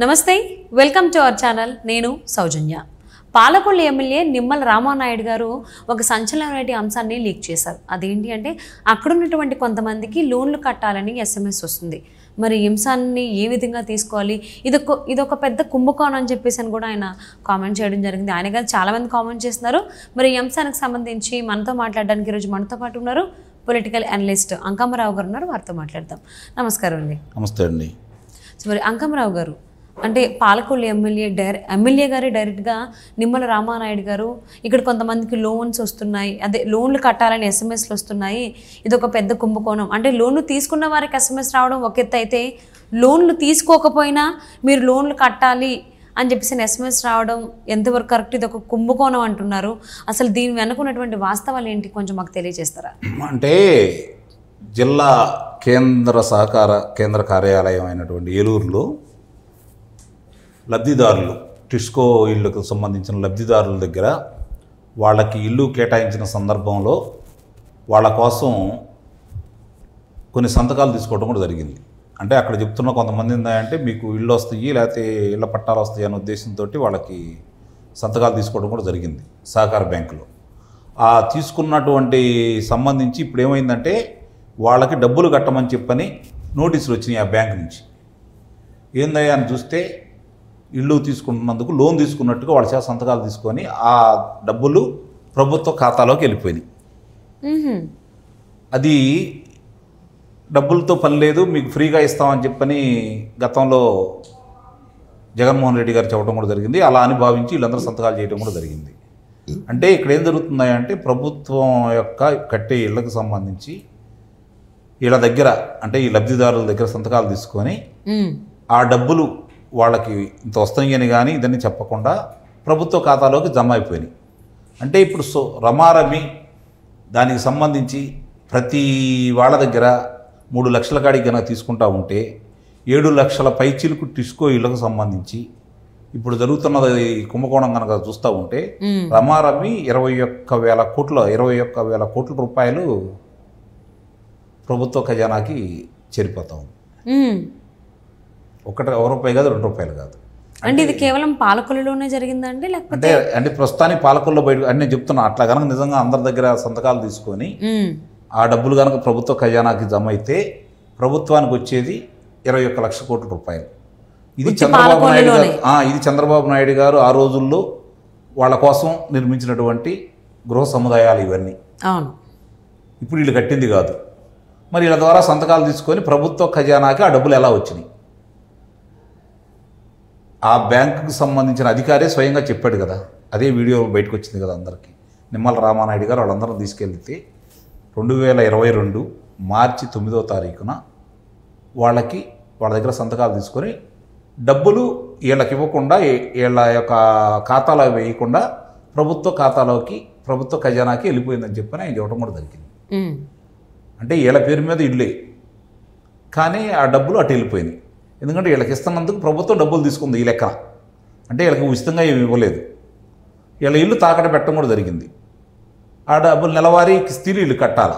నమస్తే welcome to our channel నేను సౌజన్య పాలకొల్లు ఎమ్మెల్యే నిమ్మల రామానాయుడు గారు ఒక సంచలనమైన అంశాన్ని లీక్ చేశారు అదేంటి అంటే అక్కడున్నటువంటి కొంతమందికి లోన్లు కట్టాలని ఎస్ఎంఎస్ వస్తుంది మరి హింసాన్ని ఏ విధంగా తీసుకోవాలి ఇదొక ఇదొక పెద్ద కుంభకోణం అని చెప్పేసి అని కూడా ఆయన కామెంట్ చేయడం జరిగింది ఆయన గారు చాలామంది కామెంట్ చేస్తున్నారు మరి హింసానికి సంబంధించి మనతో మాట్లాడడానికి ఈరోజు మనతో పాటు ఉన్నారు పొలిటికల్ అనలిస్ట్ అంకమ్మరావు గారు ఉన్నారు వారితో మాట్లాడతాం నమస్కారం అండి నమస్తే అండి సో మరి అంకమ్మరావు గారు అంటే పాలకొల్లి ఎమ్మెల్యే డైర ఎమ్మెల్యే గారే డైరెక్ట్గా నిమ్మల రామానాయుడు గారు ఇక్కడ కొంతమందికి లోన్స్ వస్తున్నాయి అదే లోన్లు కట్టాలని ఎస్ఎంఎస్లు వస్తున్నాయి ఇది ఒక పెద్ద కుంభకోణం అంటే లోన్లు తీసుకున్న వారికి ఎస్ఎంఎస్ రావడం ఒక ఎత్తు అయితే లోన్లు తీసుకోకపోయినా మీరు లోన్లు కట్టాలి అని చెప్పేసి ఎస్ఎంఎస్ రావడం ఎంతవరకు కరెక్ట్ ఇది ఒక కుంభకోణం అంటున్నారు అసలు దీని ఉన్నటువంటి వాస్తవాలు ఏంటి కొంచెం మాకు తెలియజేస్తారా అంటే జిల్లా కేంద్ర సహకార కేంద్ర కార్యాలయం అయినటువంటి ఏలూరులో లబ్ధిదారులు టిస్కో ఇళ్ళకు సంబంధించిన లబ్ధిదారుల దగ్గర వాళ్ళకి ఇల్లు కేటాయించిన సందర్భంలో వాళ్ళ కోసం కొన్ని సంతకాలు తీసుకోవడం కూడా జరిగింది అంటే అక్కడ చెప్తున్న కొంతమంది ఏంటంటే మీకు ఇళ్ళు వస్తాయి లేకపోతే ఇళ్ళ పట్టాలు వస్తాయి అనే ఉద్దేశంతో వాళ్ళకి సంతకాలు తీసుకోవడం కూడా జరిగింది సహకార బ్యాంకులో ఆ తీసుకున్నటువంటి సంబంధించి ఇప్పుడు ఏమైందంటే వాళ్ళకి డబ్బులు కట్టమని చెప్పని నోటీసులు వచ్చినాయి ఆ బ్యాంక్ నుంచి ఏందయ్యా అని చూస్తే ఇల్లు తీసుకుంటున్నందుకు లోన్ తీసుకున్నట్టుగా వాళ్ళ చేత సంతకాలు తీసుకొని ఆ డబ్బులు ప్రభుత్వ ఖాతాలోకి వెళ్ళిపోయినాయి అది డబ్బులతో పని లేదు మీకు ఫ్రీగా ఇస్తామని చెప్పని గతంలో జగన్మోహన్ రెడ్డి గారు చెప్పడం కూడా జరిగింది అలా అని భావించి వీళ్ళందరూ సంతకాలు చేయడం కూడా జరిగింది అంటే ఇక్కడ ఏం జరుగుతున్నాయంటే ప్రభుత్వం యొక్క కట్టే ఇళ్లకు సంబంధించి వీళ్ళ దగ్గర అంటే ఈ లబ్ధిదారుల దగ్గర సంతకాలు తీసుకొని ఆ డబ్బులు వాళ్ళకి ఇంత వస్తాయని కానీ ఇదని చెప్పకుండా ప్రభుత్వ ఖాతాలోకి జమ అయిపోయినాయి అంటే ఇప్పుడు సో రమారమి దానికి సంబంధించి ప్రతి వాళ్ళ దగ్గర మూడు లక్షల కాడికి కనుక తీసుకుంటా ఉంటే ఏడు లక్షల పైచీలకు టిస్కో ఇళ్లకు సంబంధించి ఇప్పుడు జరుగుతున్నది కుంభకోణం కనుక చూస్తూ ఉంటే రమారమి ఇరవై ఒక్క వేల కోట్ల ఇరవై ఒక్క వేల కోట్ల రూపాయలు ప్రభుత్వ ఖజానాకి చేరిపోతా ఉంది ఒకటి ఒక రూపాయి కాదు రెండు రూపాయలు కాదు అంటే ఇది కేవలం పాలకొల్లులోనే జరిగిందండి లేకపోతే అంటే అంటే ప్రస్తుతానికి పాలకొల్లో బయట అంటే నేను చెప్తున్నా అట్లా కనుక నిజంగా అందరి దగ్గర సంతకాలు తీసుకొని ఆ డబ్బులు కనుక ప్రభుత్వ ఖజానాకి జమ అయితే ప్రభుత్వానికి వచ్చేది ఇరవై ఒక్క లక్ష కోట్ల రూపాయలు ఇది చంద్రబాబు నాయుడు గారు ఇది చంద్రబాబు నాయుడు గారు ఆ రోజుల్లో వాళ్ళ కోసం నిర్మించినటువంటి గృహ సముదాయాలు ఇవన్నీ అవును ఇప్పుడు వీళ్ళు కట్టింది కాదు మరి వీళ్ళ ద్వారా సంతకాలు తీసుకొని ప్రభుత్వ ఖజానాకి ఆ డబ్బులు ఎలా వచ్చినాయి ఆ బ్యాంకుకు సంబంధించిన అధికారే స్వయంగా చెప్పాడు కదా అదే వీడియో బయటకు వచ్చింది కదా అందరికీ నిమ్మల రామానాయుడు గారు వాళ్ళందరం తీసుకెళ్తే రెండు వేల ఇరవై రెండు మార్చి తొమ్మిదో తారీఖున వాళ్ళకి వాళ్ళ దగ్గర సంతకాలు తీసుకొని డబ్బులు వీళ్ళకి ఇవ్వకుండా వీళ్ళ యొక్క ఖాతాలో వేయకుండా ప్రభుత్వ ఖాతాలోకి ప్రభుత్వ ఖజానాకి వెళ్ళిపోయిందని చెప్పని ఆయన ఇవ్వడం కూడా దొరికింది అంటే వీళ్ళ పేరు మీద ఇల్లే కానీ ఆ డబ్బులు అటు వెళ్ళిపోయినాయి ఎందుకంటే వీళ్ళకి ఇస్తున్నందుకు ప్రభుత్వం డబ్బులు తీసుకుంది ఈ లెక్క అంటే వీళ్ళకి ఉచితంగా ఏమి ఇవ్వలేదు వీళ్ళ ఇల్లు తాకట పెట్టడం కూడా జరిగింది ఆ డబ్బులు నెలవారీ కిస్తీలు వీళ్ళు కట్టాల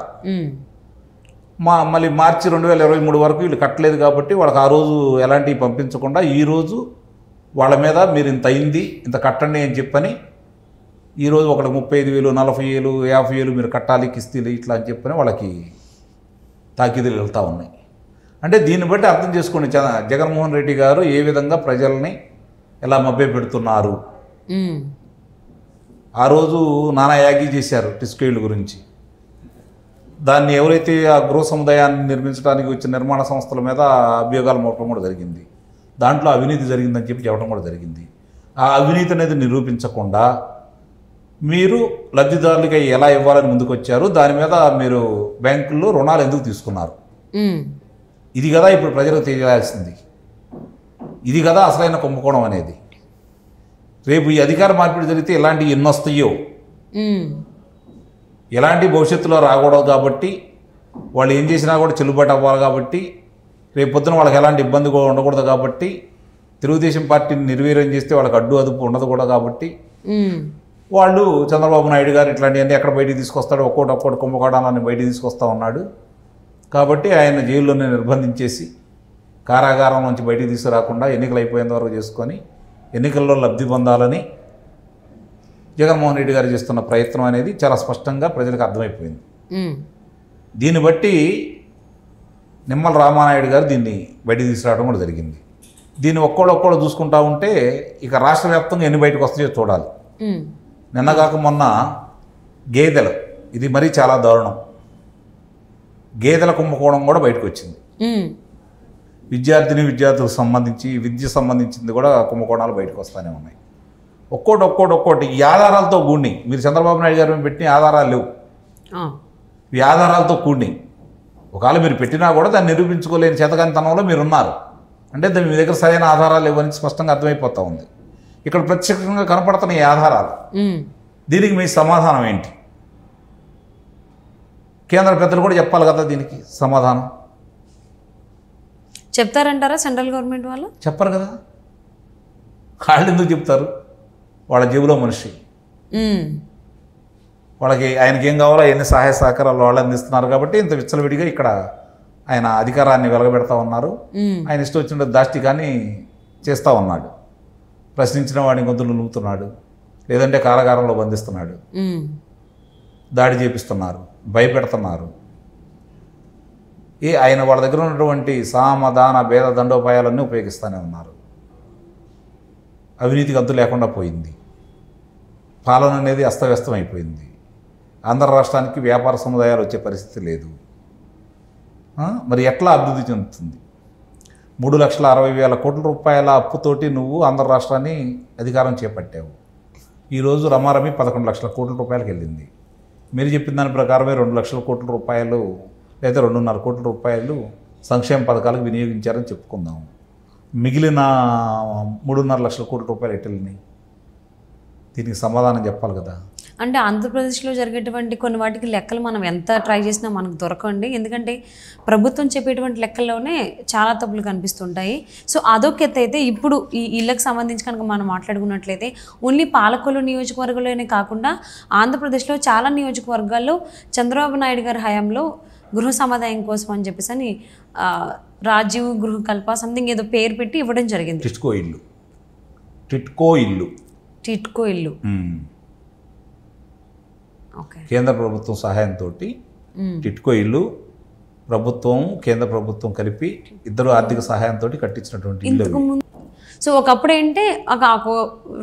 మా మళ్ళీ మార్చి రెండు వేల ఇరవై మూడు వరకు వీళ్ళు కట్టలేదు కాబట్టి వాళ్ళకి ఆ రోజు ఎలాంటివి పంపించకుండా ఈరోజు వాళ్ళ మీద మీరు ఇంత అయింది ఇంత కట్టండి అని చెప్పని ఈరోజు ఒకటి ముప్పై ఐదు వేలు నలభై వేలు యాభై వేలు మీరు కట్టాలి కిస్తీలు ఇట్లా అని చెప్పని వాళ్ళకి తాకీదులు వెళ్తూ ఉన్నాయి అంటే దీన్ని బట్టి అర్థం చేసుకోండి జగన్మోహన్ రెడ్డి గారు ఏ విధంగా ప్రజల్ని ఎలా మభ్య పెడుతున్నారు ఆ రోజు నానా యాగి చేశారు టిస్కేళ్ళ గురించి దాన్ని ఎవరైతే ఆ గృహ సముదాయాన్ని నిర్మించడానికి వచ్చిన నిర్మాణ సంస్థల మీద అభియోగాలు మోపడం కూడా జరిగింది దాంట్లో అవినీతి జరిగిందని చెప్పి చెప్పడం కూడా జరిగింది ఆ అవినీతి అనేది నిరూపించకుండా మీరు లబ్ధిదారులకి ఎలా ఇవ్వాలని ముందుకు వచ్చారు దాని మీద మీరు బ్యాంకుల్లో రుణాలు ఎందుకు తీసుకున్నారు ఇది కదా ఇప్పుడు ప్రజలకు తెలియాల్సింది ఇది కదా అసలైన కుంభకోణం అనేది రేపు ఈ అధికార మార్పిడి జరిగితే ఎన్ని వస్తాయో ఎలాంటి భవిష్యత్తులో రాకూడదు కాబట్టి వాళ్ళు ఏం చేసినా కూడా చెల్లుబాటు అవ్వాలి కాబట్టి రేపు పొద్దున వాళ్ళకి ఎలాంటి ఇబ్బంది కూడా ఉండకూడదు కాబట్టి తెలుగుదేశం పార్టీని నిర్వీర్యం చేస్తే వాళ్ళకి అడ్డు అదుపు ఉండదు కూడా కాబట్టి వాళ్ళు చంద్రబాబు నాయుడు గారు ఇట్లాంటివన్నీ ఎక్కడ బయటికి తీసుకొస్తాడు ఒక్కోటి ఒక్కోటి కుంభకోణాలని బయటికి తీసుకొస్తా ఉన్నాడు కాబట్టి ఆయన జైల్లోనే నిర్బంధించేసి కారాగారం నుంచి బయటికి తీసుకురాకుండా ఎన్నికలు అయిపోయేంత వరకు చేసుకొని ఎన్నికల్లో లబ్ధి పొందాలని జగన్మోహన్ రెడ్డి గారు చేస్తున్న ప్రయత్నం అనేది చాలా స్పష్టంగా ప్రజలకు అర్థమైపోయింది దీన్ని బట్టి నిమ్మల రామానాయుడు గారు దీన్ని బయటికి తీసుకురావడం కూడా జరిగింది దీన్ని ఒక్కళ్ళు ఒక్కళ్ళు చూసుకుంటా ఉంటే ఇక రాష్ట్ర వ్యాప్తంగా ఎన్ని బయటకు వస్తాయో చూడాలి నిన్నగాక మొన్న గేదెలు ఇది మరీ చాలా దారుణం గేదెల కుంభకోణం కూడా బయటకు వచ్చింది విద్యార్థిని విద్యార్థులకు సంబంధించి విద్య సంబంధించింది కూడా కుంభకోణాలు బయటకు వస్తూనే ఉన్నాయి ఒక్కోటి ఒక్కోటి ఒక్కోటి ఈ ఆధారాలతో కూడి మీరు చంద్రబాబు నాయుడు గారు పెట్టిన ఆధారాలు లేవు ఈ ఆధారాలతో కూడినాయి ఒకవేళ మీరు పెట్టినా కూడా దాన్ని నిరూపించుకోలేని మీరు ఉన్నారు అంటే మీ దగ్గర సరైన ఆధారాలు లేవని స్పష్టంగా అర్థమైపోతూ ఉంది ఇక్కడ ప్రత్యక్షంగా కనపడుతున్న ఈ ఆధారాలు దీనికి మీ సమాధానం ఏంటి కేంద్ర పెద్దలు కూడా చెప్పాలి కదా దీనికి సమాధానం చెప్తారంటారా సెంట్రల్ గవర్నమెంట్ వాళ్ళు చెప్పరు కదా వాళ్ళు ఎందుకు చెప్తారు వాళ్ళ జేబులో మనిషి వాళ్ళకి ఆయనకి ఏం కావాలో ఎన్ని సహాయ సహకారాలు వాళ్ళు అందిస్తున్నారు కాబట్టి ఇంత విచ్చలవిడిగా ఇక్కడ ఆయన అధికారాన్ని వెలగబెడతా ఉన్నారు ఆయన ఇష్టం వచ్చిన కానీ చేస్తూ ఉన్నాడు ప్రశ్నించిన వాడిని గొంతులు నువ్వుతున్నాడు లేదంటే కారాగారంలో బంధిస్తున్నాడు దాడి చేపిస్తున్నారు భయపెడుతున్నారు ఈ ఆయన వాళ్ళ దగ్గర ఉన్నటువంటి సామధాన భేద దండోపాయాలన్నీ ఉపయోగిస్తూనే ఉన్నారు అవినీతికి అంతు లేకుండా పోయింది పాలన అనేది అస్తవ్యస్తం అయిపోయింది ఆంధ్ర రాష్ట్రానికి వ్యాపార సముదాయాలు వచ్చే పరిస్థితి లేదు మరి ఎట్లా అభివృద్ధి చెందుతుంది మూడు లక్షల అరవై వేల కోట్ల రూపాయల అప్పుతోటి నువ్వు ఆంధ్ర రాష్ట్రాన్ని అధికారం చేపట్టావు ఈరోజు రమారమి పదకొండు లక్షల కోట్ల రూపాయలకు వెళ్ళింది మీరు చెప్పిన దాని ప్రకారమే రెండు లక్షల కోట్ల రూపాయలు లేదా రెండున్నర కోట్ల రూపాయలు సంక్షేమ పథకాలకు వినియోగించారని చెప్పుకుందాం మిగిలిన మూడున్నర లక్షల కోట్ల రూపాయలు ఎట్టెళ్ళినాయి దీనికి సమాధానం చెప్పాలి కదా అంటే ఆంధ్రప్రదేశ్లో జరిగేటువంటి కొన్ని వాటికి లెక్కలు మనం ఎంత ట్రై చేసినా మనకు దొరకండి ఎందుకంటే ప్రభుత్వం చెప్పేటువంటి లెక్కల్లోనే చాలా తప్పులు కనిపిస్తుంటాయి సో అదొక ఎత్తు అయితే ఇప్పుడు ఈ ఇళ్ళకి సంబంధించి కనుక మనం మాట్లాడుకున్నట్లయితే ఓన్లీ పాలకొల్లు నియోజకవర్గంలోనే కాకుండా ఆంధ్రప్రదేశ్లో చాలా నియోజకవర్గాల్లో చంద్రబాబు నాయుడు గారి హయాంలో గృహ సమాదాయం కోసం అని చెప్పేసి అని రాజీవ్ గృహ కల్ప సంథింగ్ ఏదో పేరు పెట్టి ఇవ్వడం జరిగింది టిట్కో ఇల్లు టిట్కో ఇల్లు టిట్కో ఇల్లు కేంద్ర ప్రభుత్వం సహాయంతో టిట్కో ఇల్లు ప్రభుత్వం కేంద్ర ప్రభుత్వం కలిపి ఇద్దరు ఆర్థిక సహాయంతో కట్టించినటువంటి ఇల్లు సో ఒకప్పుడు ఏంటి ఒక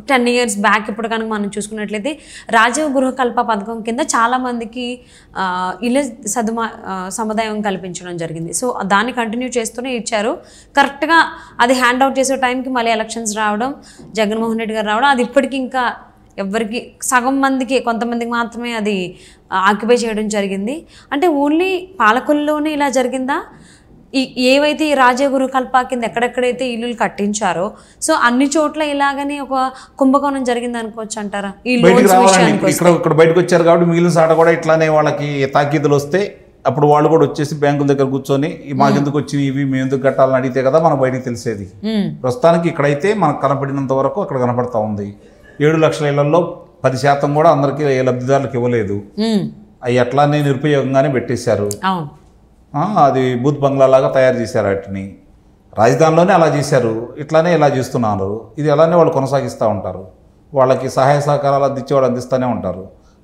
టెన్ ఇయర్స్ బ్యాక్ ఇప్పుడు కనుక మనం చూసుకున్నట్లయితే రాజీవ్ కల్ప పథకం కింద చాలామందికి ఇళ్ళ సదుమా సముదాయం కల్పించడం జరిగింది సో దాన్ని కంటిన్యూ చేస్తూనే ఇచ్చారు కరెక్ట్గా అది హ్యాండ్ అవుట్ చేసే టైంకి మళ్ళీ ఎలక్షన్స్ రావడం జగన్మోహన్ రెడ్డి గారు రావడం అది ఇప్పటికి ఇంకా ఎవరికి సగం మందికి కొంతమందికి మాత్రమే అది ఆక్యుపై చేయడం జరిగింది అంటే ఓన్లీ పాలకుల్లోనే ఇలా జరిగిందా ఈ ఏవైతే ఈ రాజగురు కల్పా కింద ఎక్కడెక్కడైతే ఇల్లులు కట్టించారో సో అన్ని చోట్ల ఇలాగనే ఒక కుంభకోణం జరిగింది అనుకోవచ్చు అంటారా ఇక్కడ బయటకు వచ్చారు కాబట్టి మిగిలిన సాట కూడా ఇట్లానే వాళ్ళకి తాకీదులు వస్తే అప్పుడు వాళ్ళు కూడా వచ్చేసి బ్యాంకుల దగ్గర కూర్చొని మాకెందుకు వచ్చింది ఇవి మేము ఎందుకు కట్టాలని అడిగితే కదా మనం బయటికి తెలిసేది ప్రస్తుతానికి ఇక్కడైతే మనకు కనపడినంత వరకు అక్కడ కనపడతా ఉంది ఏడు లక్షల ఇళ్లలో పది శాతం కూడా అందరికీ ఏ లబ్ధిదారులకు ఇవ్వలేదు అవి ఎట్లానే నిరుపయోగంగానే పెట్టేశారు అది బూత్ బంగ్లా లాగా తయారు చేశారు వాటిని రాజధానిలోనే అలా చేశారు ఇట్లానే ఇలా చేస్తున్నారు ఇది అలానే వాళ్ళు కొనసాగిస్తూ ఉంటారు వాళ్ళకి సహాయ సహకారాలు అందించేవాడు అందిస్తూనే ఉంటారు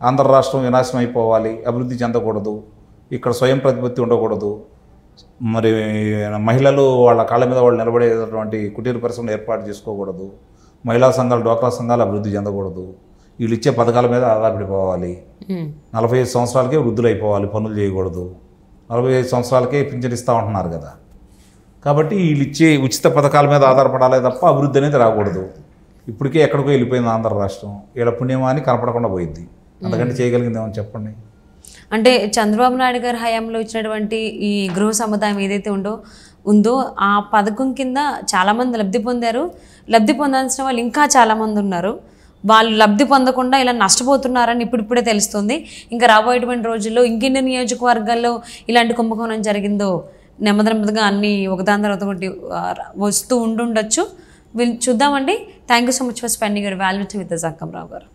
ఆంధ్ర రాష్ట్రం వినాశనం అయిపోవాలి అభివృద్ధి చెందకూడదు ఇక్కడ స్వయం ప్రతిపత్తి ఉండకూడదు మరి మహిళలు వాళ్ళ కాళ్ళ మీద వాళ్ళు నిలబడేటటువంటి కుటీర పరిశ్రమలు ఏర్పాటు చేసుకోకూడదు మహిళా సంఘాలు డోక్రా సంఘాలు అభివృద్ధి చెందకూడదు వీళ్ళు ఇచ్చే పథకాల మీద ఆధారపడిపోవాలి నలభై ఐదు సంవత్సరాలకే వృద్ధులు అయిపోవాలి పనులు చేయకూడదు నలభై ఐదు సంవత్సరాలకే పింఛన్ ఇస్తూ ఉంటున్నారు కదా కాబట్టి వీళ్ళు ఇచ్చే ఉచిత పథకాల మీద ఆధారపడాలి తప్ప అభివృద్ధి అనేది రాకూడదు ఇప్పటికే ఎక్కడికో వెళ్ళిపోయింది ఆంధ్ర రాష్ట్రం వీళ్ళ పుణ్యమా అని కనపడకుండా పోయింది అందుకంటే చేయగలిగింది ఏమని చెప్పండి అంటే చంద్రబాబు నాయుడు గారి హయాంలో ఇచ్చినటువంటి ఈ గృహ సముదాయం ఏదైతే ఉందో ఉందో ఆ పథకం కింద చాలామంది లబ్ధి పొందారు లబ్ధి పొందాల్సిన వాళ్ళు ఇంకా చాలామంది ఉన్నారు వాళ్ళు లబ్ధి పొందకుండా ఇలా నష్టపోతున్నారని ఇప్పుడిప్పుడే తెలుస్తుంది ఇంకా రాబోయేటువంటి రోజుల్లో ఇంకెన్ని నియోజకవర్గాల్లో ఇలాంటి కుంభకోణం జరిగిందో నెమ్మది నెమ్మదిగా అన్ని ఒకదాని తర్వాత ఒకటి వస్తూ ఉండుండొచ్చు వీళ్ళు చూద్దామండి thank you so much for spending your value with Jakkam Rao గారు